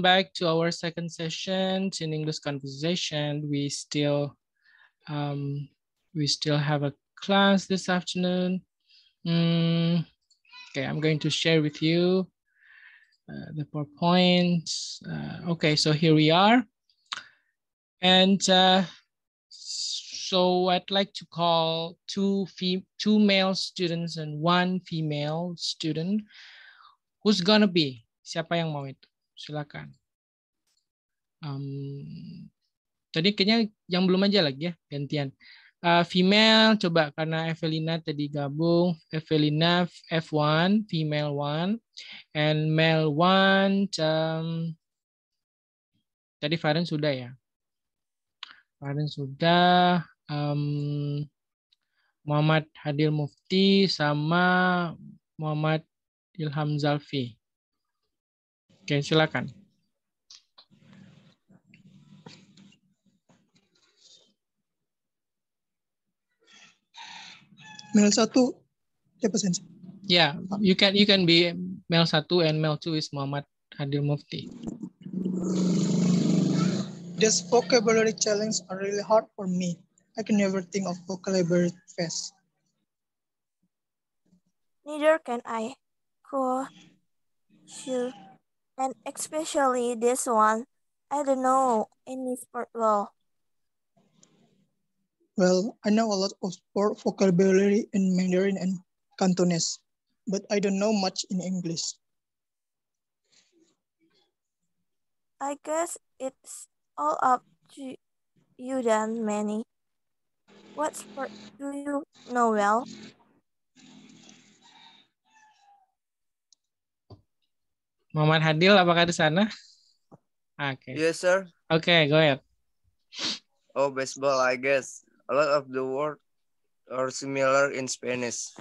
back to our second session in English conversation. We still um, we still have a class this afternoon. Mm, okay, I'm going to share with you uh, the PowerPoint. Uh, okay, so here we are. And uh, so I'd like to call two, two male students and one female student. Who's gonna be? Siapa yang mau itu? silakan. Um, tadi kayaknya yang belum aja lagi ya gantian. Uh, female coba karena Evelina tadi gabung Evelina F1 female one and male one um, tadi Farin sudah ya Farin sudah um, Muhammad Hadil Mufti sama Muhammad Ilham Zalfi Oke, silakan. Mel 1 siapa sensei? Ya, yeah, you can you can be Mel 1 and Mel 2 is Muhammad Hadil Mufti. These vocabulary challenges are really hard for me. I can never think of vocabulary fast. Neither can I. Cool. Sure. and especially this one. I don't know any sport well. Well, I know a lot of sport vocabulary in Mandarin and Cantonese, but I don't know much in English. I guess it's all up to you then, Manny. What sport do you know well? Muhammad Hadil, apakah di sana? Oke. Okay. Yes, sir. Oke, okay, go ahead. Oh, baseball, I guess. A lot of the word are similar in Spanish.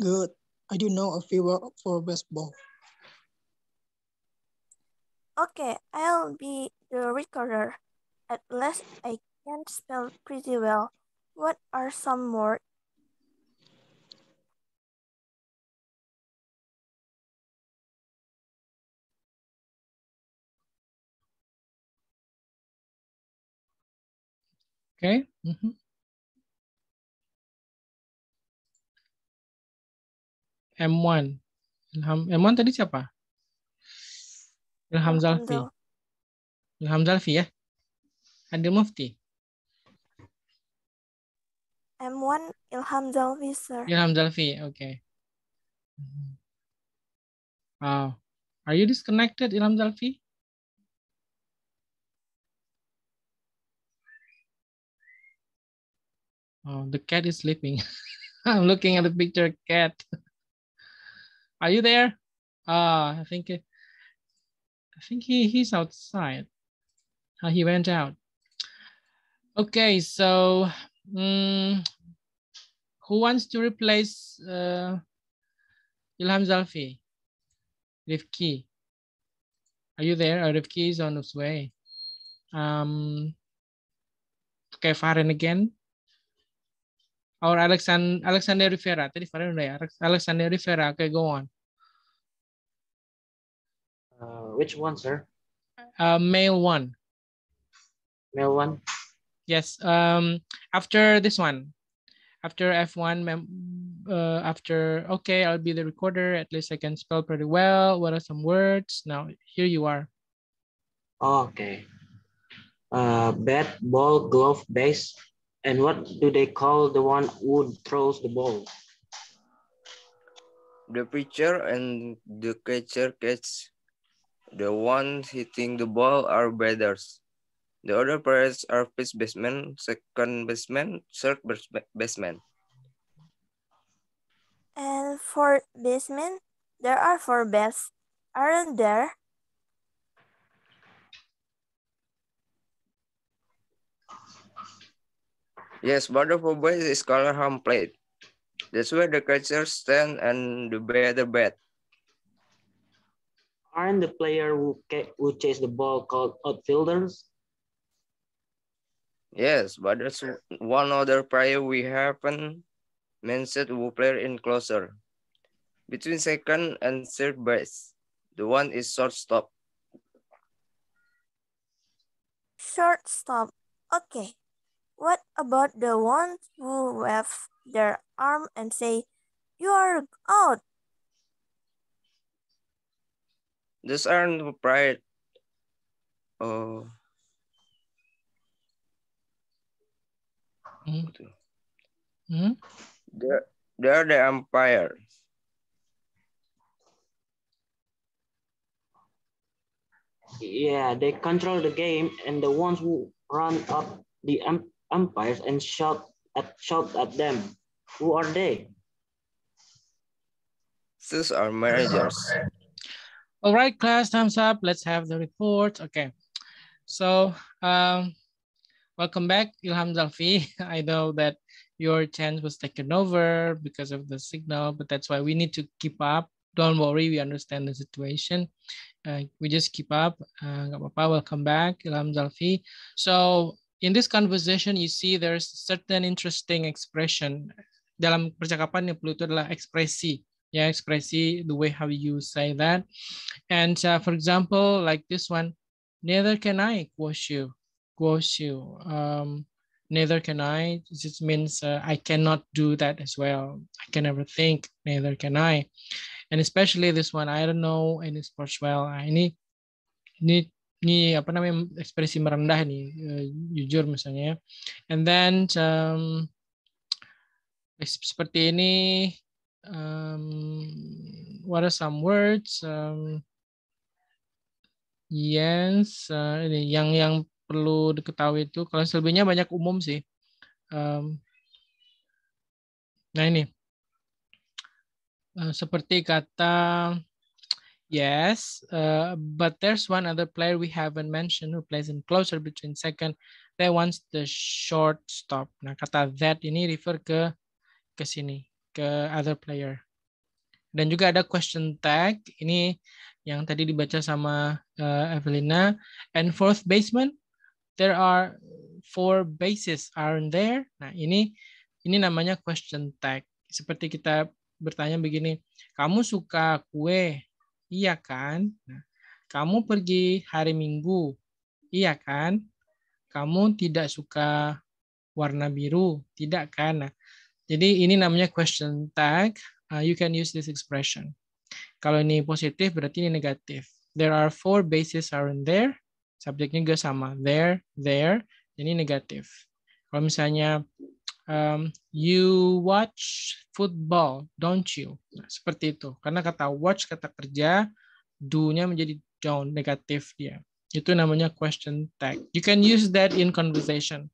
Good. I do know a few words for baseball. Okay, I'll be the recorder. At least I can spell pretty well. What are some more Okay. Mm-hmm. M1. Ilham M1 tadi siapa? Ilham Zalfi. Ilham Zalfi ya. Adil Mufti. M1 Ilham Zalfi, sir. Ilham Zalfi, okay. Oh. Are you disconnected, Ilham Zalfi? Oh, the cat is sleeping. I'm looking at the picture, cat. Are you there? Ah, uh, I think I think he, he's outside. Uh, he went out. Okay, so um, who wants to replace uh, Ilham Zalfi? Rifki. Are you there? Oh, Rifki is on his way. Um, okay, Farin again or Alexand- Alexander Rivera. Tadi Farhan udah ya. Alexander Rivera. Okay, go on. Uh, which one, sir? Uh, male one. Male one. Yes. Um, after this one, after F1, uh, after okay, I'll be the recorder. At least I can spell pretty well. What are some words? Now here you are. Okay. Uh, bat, ball, glove, base. And what do they call the one who throws the ball? The pitcher and the catcher catch. The ones hitting the ball are batters. The other players are first baseman, second baseman, third baseman. And for baseman, there are four bats, aren't there? Yes, wonderful boys is home Plate. That's where the catchers stand and the batter bat. Aren't the player who, who chase the ball called outfielders? Yes, but there's one other player we haven't mentioned who play in closer. Between second and third base, the one is shortstop. Shortstop, okay. What about the ones who wave their arm and say, You are out? These aren't bright. Oh. Hmm? Hmm? They're, they're the empire. Yeah, they control the game and the ones who run up the ump umpires and shout at, shout at them. Who are they? These are managers. All right, class, time's up. Let's have the report. Okay. So, um, welcome back, Ilham Zalfi. I know that your chance was taken over because of the signal, but that's why we need to keep up. Don't worry, we understand the situation. Uh, we just keep up. Uh, welcome back, Ilham Zalfi. So in this conversation you see there's certain interesting expression dalam percakapan yang perlu itu adalah ekspresi ya yeah, ekspresi the way how you say that and uh, for example like this one neither can I quote you quote you um, neither can I This just means uh, I cannot do that as well I can never think neither can I and especially this one I don't know any sports well I need need ini apa namanya ekspresi merendah nih uh, jujur misalnya ya. and then um, eh, seperti ini um, what are some words um, yes uh, ini yang yang perlu diketahui itu kalau selebihnya banyak umum sih um, nah ini uh, seperti kata Yes, uh, but there's one other player we haven't mentioned who plays in closer between second. That one's the short stop. Nah, kata that ini refer ke ke sini, ke other player. Dan juga ada question tag. Ini yang tadi dibaca sama uh, Evelina. And fourth baseman, there are four bases, aren't there? Nah, ini ini namanya question tag. Seperti kita bertanya begini, kamu suka kue Iya kan? Nah, kamu pergi hari Minggu. Iya kan? Kamu tidak suka warna biru. Tidak kan? Nah, jadi ini namanya question tag. Uh, you can use this expression. Kalau ini positif berarti ini negatif. There are four bases aren't there. Subjeknya juga sama. There, there. Ini negatif. Kalau misalnya um, you watch football, don't you? Nah, seperti itu. Karena kata watch, kata kerja, do-nya menjadi down, negatif dia. Itu namanya question tag. You can use that in conversation.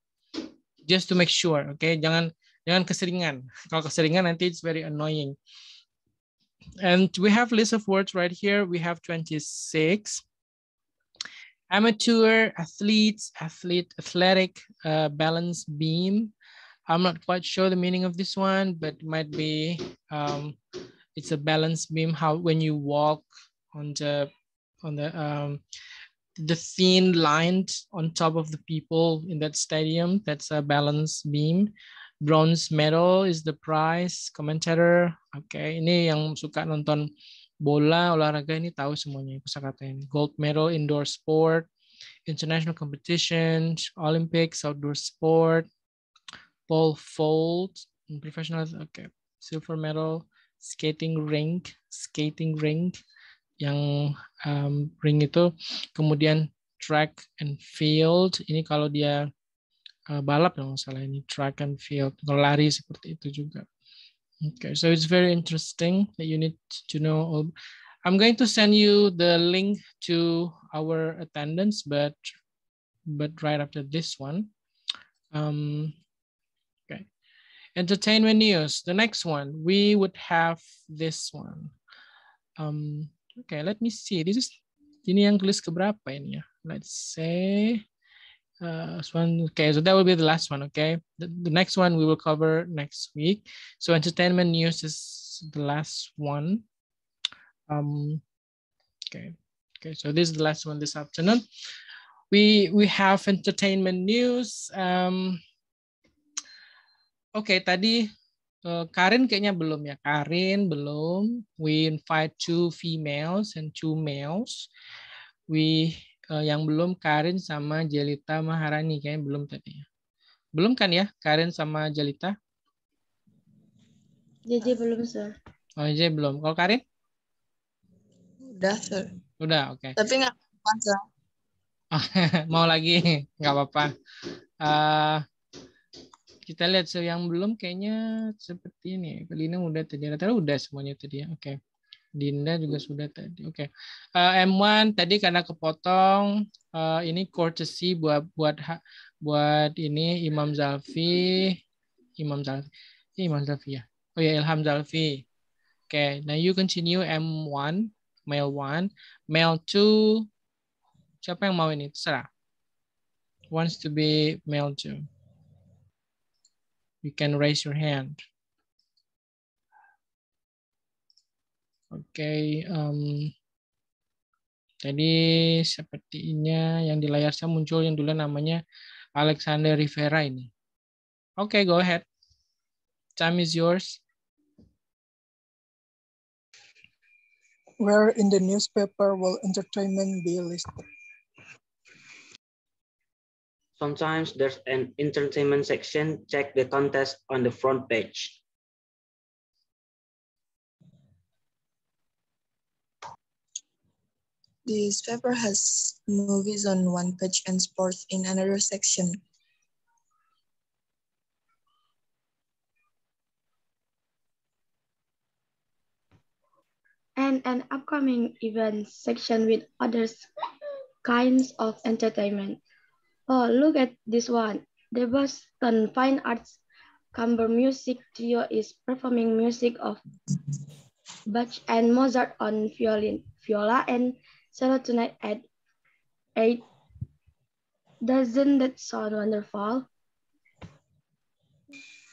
Just to make sure, oke? Okay? Jangan jangan keseringan. Kalau keseringan nanti it's very annoying. And we have list of words right here. We have 26. Amateur, athletes, athlete, athletic, uh, balance beam, I'm not quite sure the meaning of this one, but it might be um, it's a balance beam. How when you walk on the on the um, the thin line on top of the people in that stadium, that's a balance beam. Bronze medal is the prize. Commentator, okay. ini yang suka nonton bola olahraga ini tahu semuanya kosakata ini. Gold medal indoor sport, international competition, Olympics outdoor sport, pole Fold, professional, oke, okay. silver medal, skating rink, skating rink, yang um, ring itu, kemudian track and field, ini kalau dia uh, balap yang salah ini track and field, kalau lari seperti itu juga. Okay, so it's very interesting that you need to know. All. I'm going to send you the link to our attendance, but but right after this one. Um, entertainment news. The next one, we would have this one. Um, okay, let me see. This is, ini yang list keberapa ini ya? Let's say, uh, this one, okay, so that will be the last one, okay? The, the next one we will cover next week. So entertainment news is the last one. Um, okay, okay, so this is the last one this afternoon. We, we have entertainment news. Um, Oke, okay, tadi eh, Karin kayaknya belum ya. Karin belum. We invite two females and two males. We uh, yang belum Karin sama Jelita Maharani kayaknya belum tadi. Ya. Belum kan ya Karin sama Jelita? JJ belum sih. Oh JJ belum. Kalau Karin? Udah sir. Udah oke. Okay. Tapi nggak apa-apa Mau lagi nggak apa-apa. Uh, kita lihat so yang belum kayaknya seperti ini. Lina udah tadi, rata udah semuanya tadi ya. Oke. Okay. Dinda juga sudah tadi. Oke. Okay. Uh, M1 tadi karena kepotong uh, ini courtesy buat buat buat ini Imam Zalfi, Imam Zalfi. Eh, Imam Zalfi ya. Oh ya, Ilham Zalfi. Oke, okay. now you continue M1, male 1, male 2. Siapa yang mau ini? Terserah. Wants to be male 2 you can raise your hand. Oke, okay, um, jadi sepertinya yang di layar saya muncul yang dulu namanya Alexander Rivera ini. Oke, okay, go ahead. Time is yours. Where in the newspaper will entertainment be listed? Sometimes there's an entertainment section. Check the contest on the front page. This paper has movies on one page and sports in another section. And an upcoming event section with other kinds of entertainment. Oh, look at this one. The Boston Fine Arts Chamber Music Trio is performing music of Bach and Mozart on violin, viola and cello tonight at 8. Doesn't that sound wonderful?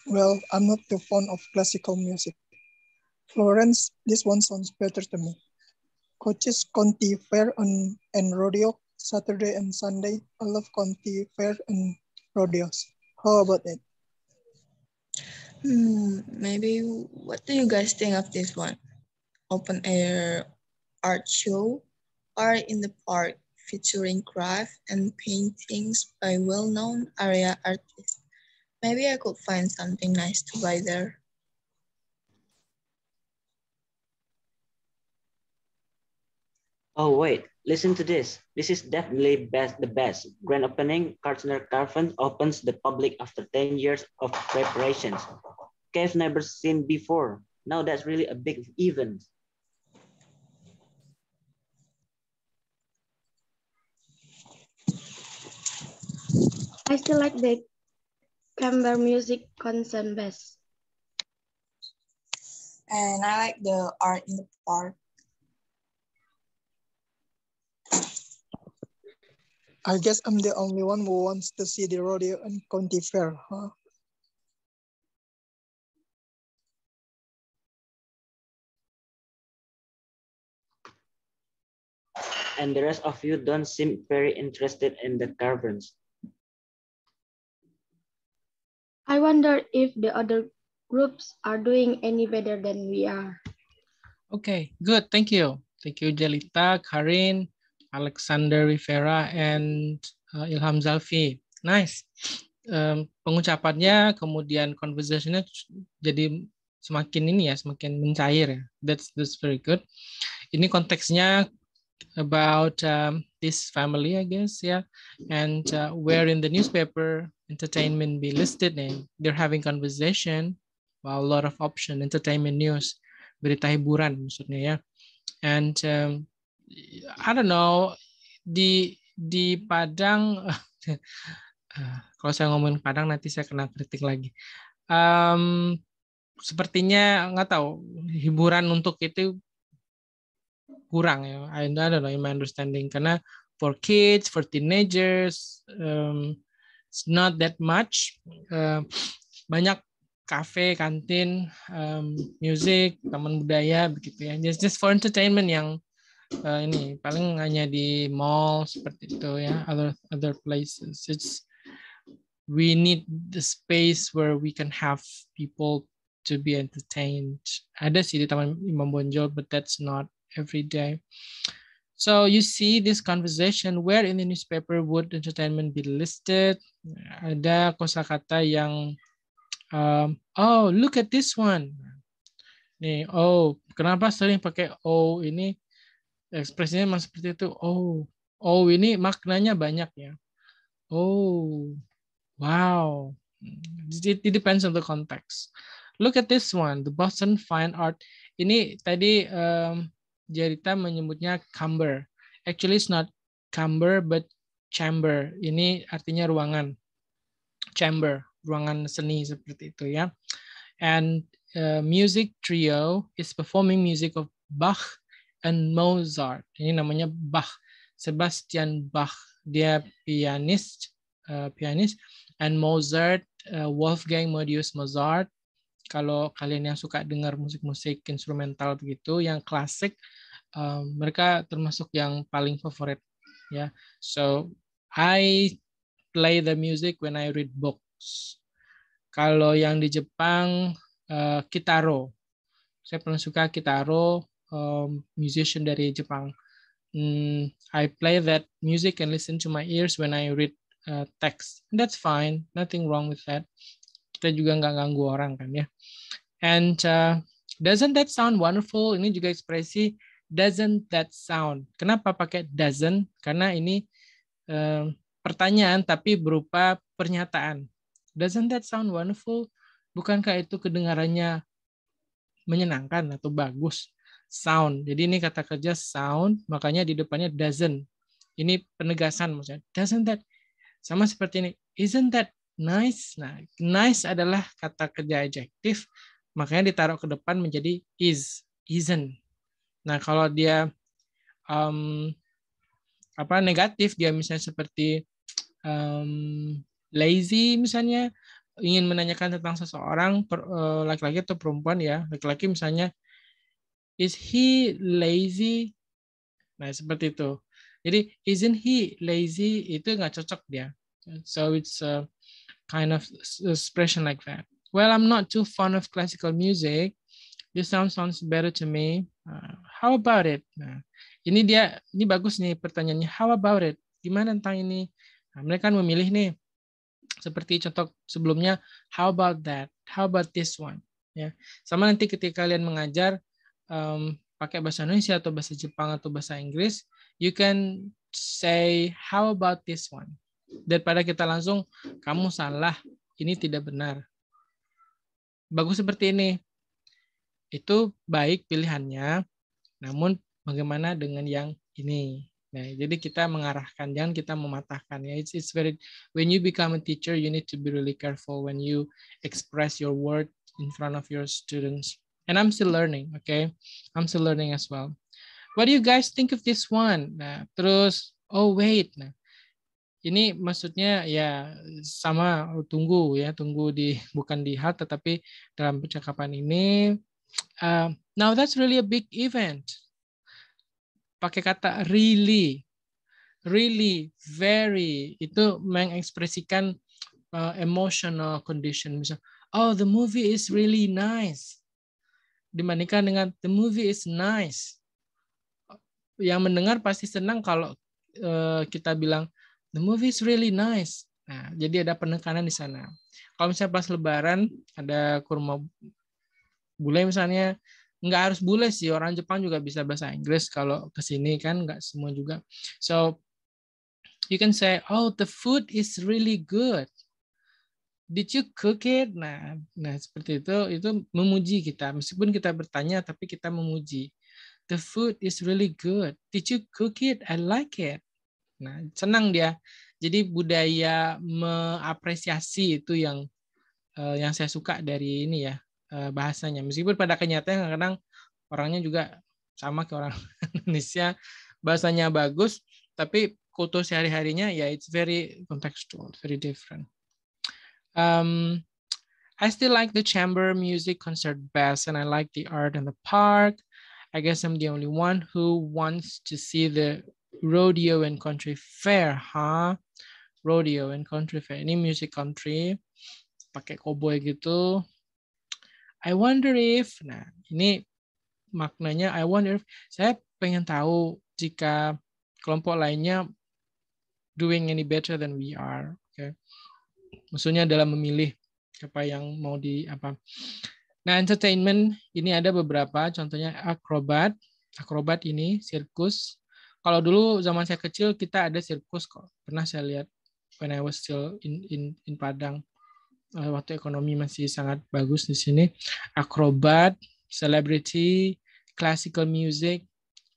Well, I'm not too fond of classical music. Florence, this one sounds better to me. Coaches Conti Fair and, and Rodeo Saturday and Sunday, of County Fair and Rodeos. How about it? Hmm, maybe what do you guys think of this one? Open air art show, art in the park featuring craft and paintings by well-known area artists. Maybe I could find something nice to buy there. Oh, wait, Listen to this. This is definitely best, the best. Grand opening, Kartner Carven opens the public after 10 years of preparations. Cave never seen before. Now that's really a big event. I still like the Camber music concert best. And I like the art in the park. I guess I'm the only one who wants to see the rodeo and county fair, huh? And the rest of you don't seem very interested in the caverns. I wonder if the other groups are doing any better than we are. Okay, good. Thank you. Thank you, Jelita, Karin, Alexander Rivera and uh, Ilham Zalfi. Nice. Um, pengucapannya kemudian conversationnya jadi semakin ini ya semakin mencair ya. That's that's very good. Ini konteksnya about um, this family, I guess, yeah, and uh, where in the newspaper entertainment be listed and they're having conversation. Wow, a lot of option entertainment news, berita hiburan maksudnya ya, and um, I don't know di di Padang kalau saya ngomongin Padang nanti saya kena kritik lagi. Um, sepertinya nggak tahu hiburan untuk itu kurang ya. I don't know in my understanding karena for kids, for teenagers, um, it's not that much. Uh, banyak kafe, kantin, um, music, taman budaya begitu ya. Just just for entertainment yang uh, ini paling hanya di mall seperti itu ya other other places it's we need the space where we can have people to be entertained ada sih di taman Imam Bonjol but that's not every day so you see this conversation where in the newspaper would entertainment be listed ada kosakata yang um, oh look at this one nih oh kenapa sering pakai oh ini ekspresinya memang seperti itu oh oh ini maknanya banyak ya oh wow it, depends on the context look at this one the Boston Fine Art ini tadi um, Jarita menyebutnya camber actually it's not camber but chamber ini artinya ruangan chamber ruangan seni seperti itu ya and uh, music trio is performing music of Bach and Mozart. Ini namanya Bach, Sebastian Bach. Dia pianist uh, pianis, and Mozart, uh, Wolfgang Amadeus Mozart. Kalau kalian yang suka dengar musik-musik instrumental begitu, yang klasik, uh, mereka termasuk yang paling favorit. Ya, yeah. so I play the music when I read books. Kalau yang di Jepang, uh, Kitaro. Saya pernah suka Kitaro um, musician dari Jepang. Mm, I play that music and listen to my ears when I read uh, text. That's fine, nothing wrong with that. Kita juga nggak ganggu orang kan ya. And uh, doesn't that sound wonderful? Ini juga ekspresi doesn't that sound. Kenapa pakai doesn't? Karena ini uh, pertanyaan tapi berupa pernyataan. Doesn't that sound wonderful? Bukankah itu kedengarannya menyenangkan atau bagus? sound. Jadi ini kata kerja sound, makanya di depannya doesn't. Ini penegasan maksudnya. Doesn't that sama seperti ini. Isn't that nice? Nah, nice adalah kata kerja adjektif, makanya ditaruh ke depan menjadi is, isn't. Nah, kalau dia um, apa negatif, dia misalnya seperti um, lazy misalnya ingin menanyakan tentang seseorang eh, laki-laki -laki atau perempuan ya laki-laki misalnya is he lazy? Nah, seperti itu. Jadi isn't he lazy itu nggak cocok dia. So it's a kind of expression like that. Well, I'm not too fond of classical music. This sound sounds better to me. Uh, how about it? Nah, ini dia, ini bagus nih pertanyaannya. How about it? Gimana tentang ini? Nah, mereka kan memilih nih. Seperti contoh sebelumnya, how about that? How about this one? Ya, sama nanti ketika kalian mengajar, um, pakai bahasa Indonesia atau bahasa Jepang atau bahasa Inggris, you can say how about this one. Daripada kita langsung kamu salah, ini tidak benar. Bagus seperti ini. Itu baik pilihannya, namun bagaimana dengan yang ini? Nah, jadi kita mengarahkan, jangan kita mematahkan. Ya, it's, it's very when you become a teacher, you need to be really careful when you express your word in front of your students. And I'm still learning, okay? I'm still learning as well. What do you guys think of this one? Nah, terus, oh wait. Nah, ini maksudnya ya sama oh, tunggu ya, tunggu di bukan di hal tetapi dalam percakapan ini. Uh, now that's really a big event. Pakai kata really, really, very itu mengekspresikan uh, emotional condition. Misal, oh the movie is really nice dibandingkan dengan the movie is nice. Yang mendengar pasti senang kalau uh, kita bilang the movie is really nice. Nah, jadi ada penekanan di sana. Kalau misalnya pas lebaran ada kurma bule misalnya nggak harus bule sih orang Jepang juga bisa bahasa Inggris kalau ke sini kan nggak semua juga. So you can say oh the food is really good. Did you cook it? Nah, nah seperti itu itu memuji kita meskipun kita bertanya tapi kita memuji. The food is really good. Did you cook it? I like it. Nah, senang dia. Jadi budaya mengapresiasi itu yang uh, yang saya suka dari ini ya uh, bahasanya. Meskipun pada kenyataan kadang-kadang orangnya juga sama ke orang Indonesia, bahasanya bagus, tapi kultur sehari-harinya ya it's very contextual, very different. Um, I still like the chamber music concert best, and I like the art in the park. I guess I'm the only one who wants to see the rodeo and country fair, huh? Rodeo and country fair. Ini music country, pakai cowboy gitu. I wonder if, nah ini maknanya I wonder if, saya pengen tahu jika kelompok lainnya doing any better than we are. Okay maksudnya dalam memilih apa yang mau di apa. Nah, entertainment ini ada beberapa, contohnya akrobat. Akrobat ini sirkus. Kalau dulu zaman saya kecil kita ada sirkus kok. Pernah saya lihat when I was still in in in Padang. Eh, waktu ekonomi masih sangat bagus di sini. Akrobat, celebrity, classical music,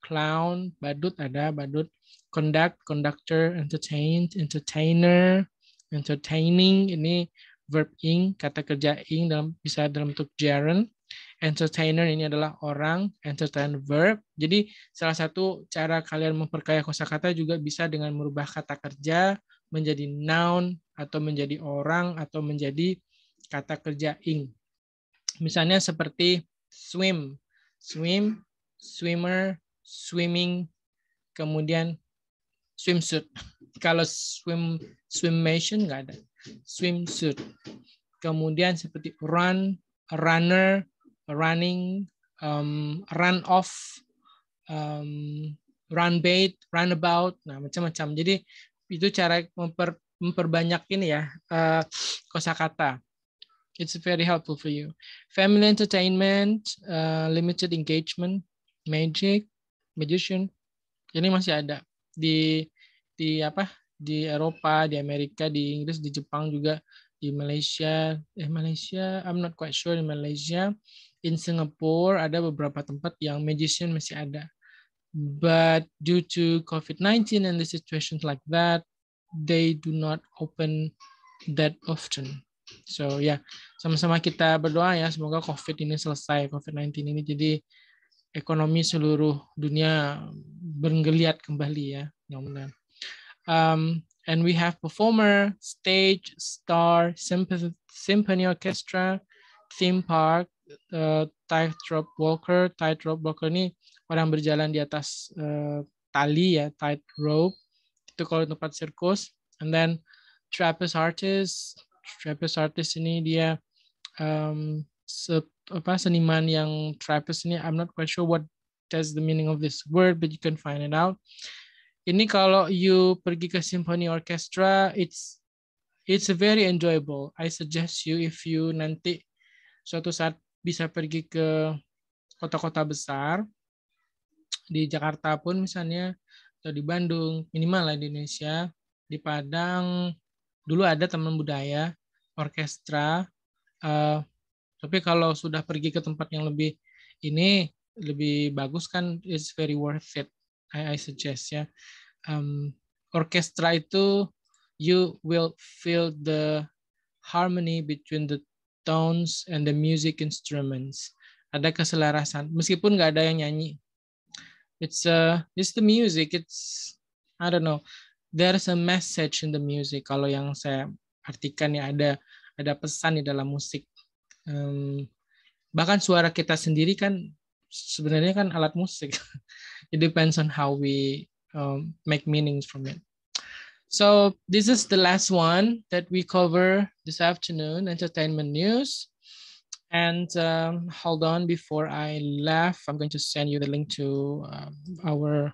clown, badut ada, badut, conduct, conductor, entertain, entertainer, Entertaining ini verb ing, kata kerja ing dalam bisa dalam bentuk gerund. Entertainer ini adalah orang, entertain verb. Jadi salah satu cara kalian memperkaya kosakata juga bisa dengan merubah kata kerja menjadi noun atau menjadi orang atau menjadi kata kerja ing. Misalnya seperti swim, swim, swimmer, swimming, kemudian swimsuit kalau swim swim mission nggak ada swimsuit kemudian seperti run runner running um, run off um, run bait run about nah macam-macam jadi itu cara memper, memperbanyak ini ya uh, kosakata it's very helpful for you. Family entertainment, uh, limited engagement, magic, magician, ini masih ada di di apa di Eropa, di Amerika, di Inggris, di Jepang juga, di Malaysia, eh Malaysia, I'm not quite sure di Malaysia, in Singapore ada beberapa tempat yang magician masih ada. But due to COVID-19 and the situations like that, they do not open that often. So ya, yeah, sama-sama kita berdoa ya semoga COVID ini selesai, COVID-19 ini jadi ekonomi seluruh dunia bergeliat kembali ya. ya mudahan Um, and we have performer, stage, star, symphony, symphony orchestra, theme park, uh, tightrope walker. Tightrope walker ini orang berjalan di atas uh, tali ya, tightrope. Itu kalau tempat sirkus. And then trapeze artist. Trapeze artist ini dia um, se apa, seniman yang trapeze ini. I'm not quite sure what does the meaning of this word, but you can find it out. ini kalau you pergi ke symphony orchestra it's it's very enjoyable I suggest you if you nanti suatu saat bisa pergi ke kota-kota besar di Jakarta pun misalnya atau di Bandung minimal lah di Indonesia di Padang dulu ada teman budaya orkestra uh, tapi kalau sudah pergi ke tempat yang lebih ini lebih bagus kan it's very worth it I, I suggest ya. Um, orkestra itu you will feel the harmony between the tones and the music instruments. Ada keselarasan meskipun nggak ada yang nyanyi. It's a uh, it's the music. It's I don't know. There's a message in the music. Kalau yang saya artikan ya ada ada pesan di dalam musik. Um, bahkan suara kita sendiri kan sebenarnya kan alat musik. it depends on how we um, make meanings from it. So this is the last one that we cover this afternoon, entertainment news. And um, hold on, before I left, I'm going to send you the link to uh, our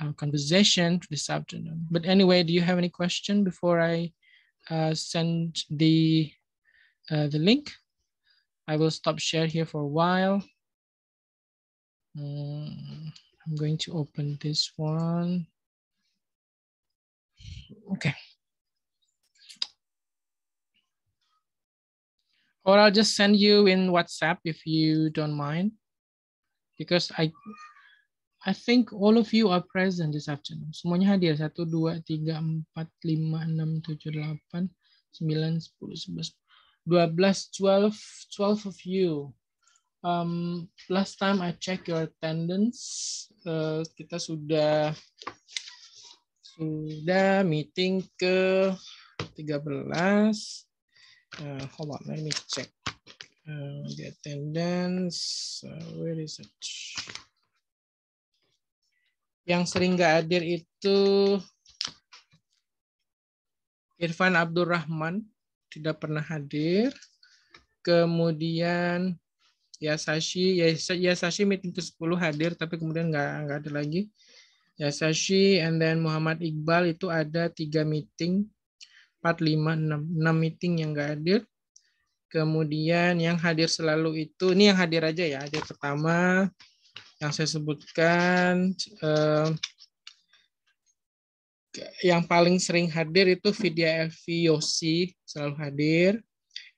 uh, conversation this afternoon. But anyway, do you have any question before I uh, send the uh, the link? I will stop share here for a while. Mm. I'm going to open this one. Okay. Or I'll just send you in WhatsApp if you don't mind, because I I think all of you are present this afternoon. Semuanya hadir. 1, 2, 3, 4, 5, 6, 7, 8, 9, 10, 11, 12, 12 of you. um, last time I check your attendance, uh, kita sudah sudah meeting ke 13. Uh, hold on, let me check uh, the attendance. Uh, where is it? Yang sering gak hadir itu Irfan Abdurrahman tidak pernah hadir. Kemudian Ya Sashi, ya Sashi meeting ke-10 hadir tapi kemudian nggak nggak ada lagi. Ya Sashi, and then Muhammad Iqbal itu ada tiga meeting empat, lima, enam, 6 meeting yang nggak hadir. Kemudian yang hadir selalu itu ini yang hadir aja ya. Hadir pertama yang saya sebutkan eh, yang paling sering hadir itu Vidya Elvi Yosi selalu hadir.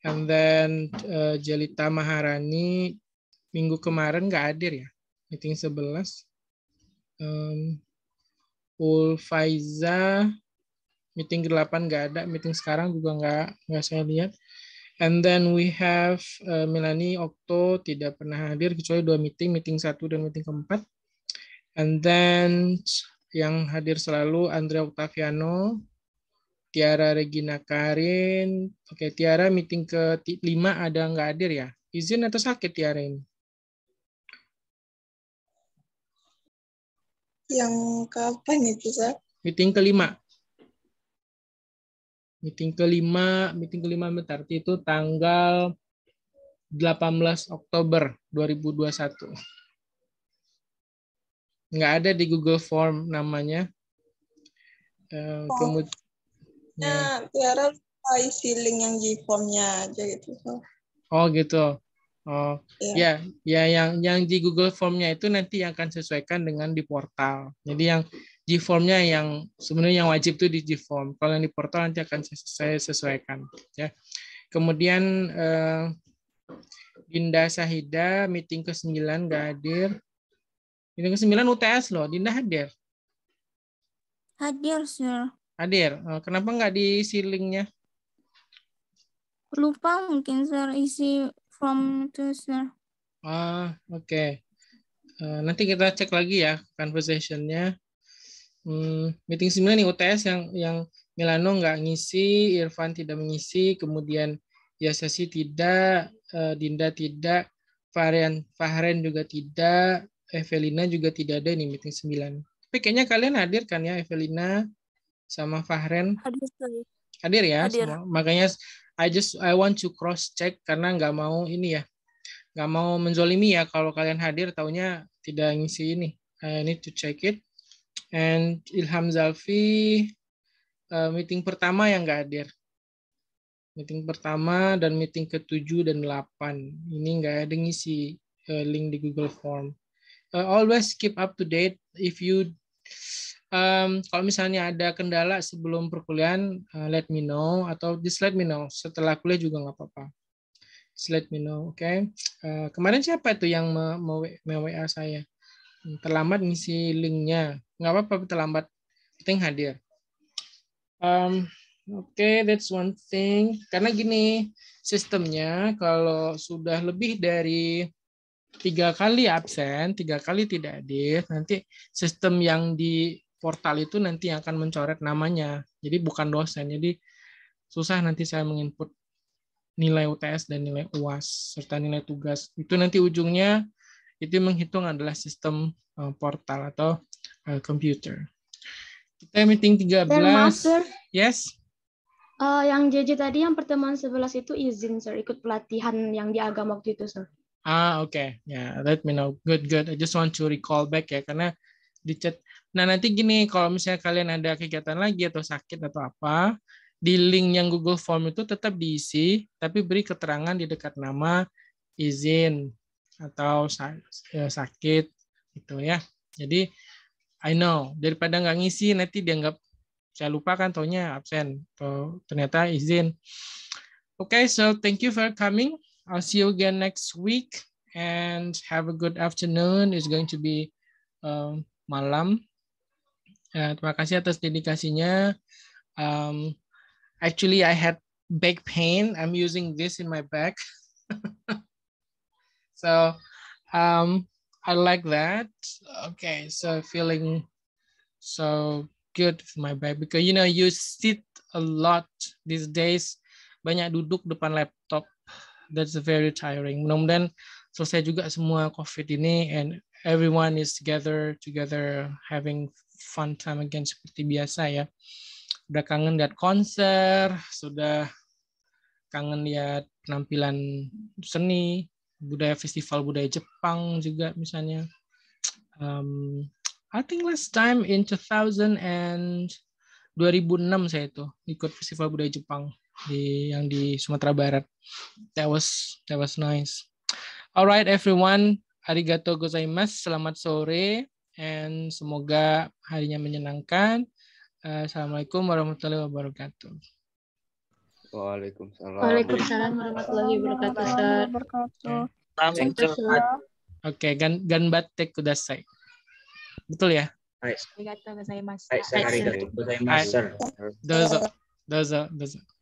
And then uh, Jelita Maharani minggu kemarin nggak hadir ya, meeting 11. Um, Ulfaiza meeting ke-8 nggak ada, meeting sekarang juga nggak nggak saya lihat. And then we have uh, eh, Milani Okto tidak pernah hadir kecuali dua meeting, meeting satu dan meeting keempat. And then yang hadir selalu Andrea Octaviano, Tiara Regina Karin. Oke, Tiara meeting ke 5 ada nggak hadir ya? Izin atau sakit Tiara ini? Yang kapan itu, Zak? Meeting ke kelima. Meeting ke kelima, meeting ke kelima berarti itu tanggal 18 Oktober 2021. Nggak ada di Google Form namanya. Uh, oh. Iya. Nah Tiara lupa isi link yang G-Formnya aja gitu. Oh gitu. Oh iya. ya yeah. ya yang yang di Google Formnya itu nanti akan sesuaikan dengan di portal. Jadi yang G formnya yang sebenarnya yang wajib itu di G form. Kalau yang di portal nanti akan saya sesuaikan ya. Kemudian eh, Dinda Sahida meeting ke-9 nggak hadir. Meeting ke-9 UTS loh, Dinda hadir. Hadir, Sir. Hadir. Eh, kenapa nggak diisi linknya? Lupa mungkin sir isi from to sir. Ah oke. Okay. Uh, eh, nanti kita cek lagi ya conversationnya. Hmm, meeting 9 nih UTS yang yang Milano nggak ngisi, Irfan tidak mengisi, kemudian Yasasi tidak, uh, Dinda tidak, Fahren, Fahren juga tidak, Evelina juga tidak ada nih meeting 9. Tapi kayaknya kalian hadir kan ya Evelina, sama Fahren? Hadir. Hadir ya. Hadir. Makanya I just I want to cross check karena nggak mau ini ya. Nggak mau menzolimi ya kalau kalian hadir taunya tidak ngisi ini. I need to check it. And Ilham Zalfi uh, meeting pertama yang nggak hadir. Meeting pertama dan meeting ke-7 dan 8. Ini nggak ada ngisi uh, link di Google Form. Uh, always keep up to date if you um, kalau misalnya ada kendala sebelum perkuliahan, uh, let me know atau just let me know. Setelah kuliah juga nggak apa-apa. Just let me know, oke? Okay? Uh, eh, kemarin siapa itu yang mau WA saya? Hmm, terlambat ngisi linknya, nggak apa-apa terlambat, penting hadir. Um, Oke, okay, that's one thing. Karena gini sistemnya, kalau sudah lebih dari tiga kali absen, tiga kali tidak hadir, nanti sistem yang di portal itu nanti akan mencoret namanya. Jadi bukan dosen. Jadi susah nanti saya menginput nilai UTS dan nilai UAS serta nilai tugas. Itu nanti ujungnya itu menghitung adalah sistem eh, portal atau eh, komputer. Kita meeting 13. yes. Uh, yang JJ tadi yang pertemuan 11 itu izin sir ikut pelatihan yang di agama waktu itu sir. Ah oke okay. ya yeah, let me know good good I just want to recall back ya karena di chat Nah, nanti gini, kalau misalnya kalian ada kegiatan lagi atau sakit atau apa, di link yang Google Form itu tetap diisi, tapi beri keterangan di dekat nama izin atau ya, sakit gitu ya. Jadi I know daripada nggak ngisi nanti dianggap saya lupa kan taunya absen atau ternyata izin. Oke, okay, so thank you for coming. I'll see you again next week and have a good afternoon. It's going to be um, malam Ya, terima kasih atas dedikasinya. Um, actually, I had back pain. I'm using this in my back. so um, I like that. Okay, so feeling so good for my back because you know you sit a lot these days. Banyak duduk depan laptop. That's very tiring. Mudah-mudahan selesai juga semua COVID ini and everyone is together together having fun time again seperti biasa ya. Udah kangen lihat konser, sudah kangen lihat penampilan seni, budaya festival budaya Jepang juga misalnya. Um, I think last time in 2000 and 2006 saya itu ikut festival budaya Jepang di yang di Sumatera Barat. That was that was nice. Alright everyone, arigato gozaimasu. Selamat sore and semoga harinya menyenangkan. Eh, Assalamualaikum warahmatullahi wabarakatuh. Waalaikumsalam. Waalaikumsalam warahmatullahi wabarakatuh. Assalamualaikum. Oke, gan sudah kudasai. Betul ya? mas. Hai. Hai. Hai. Hai. Hai. Hai.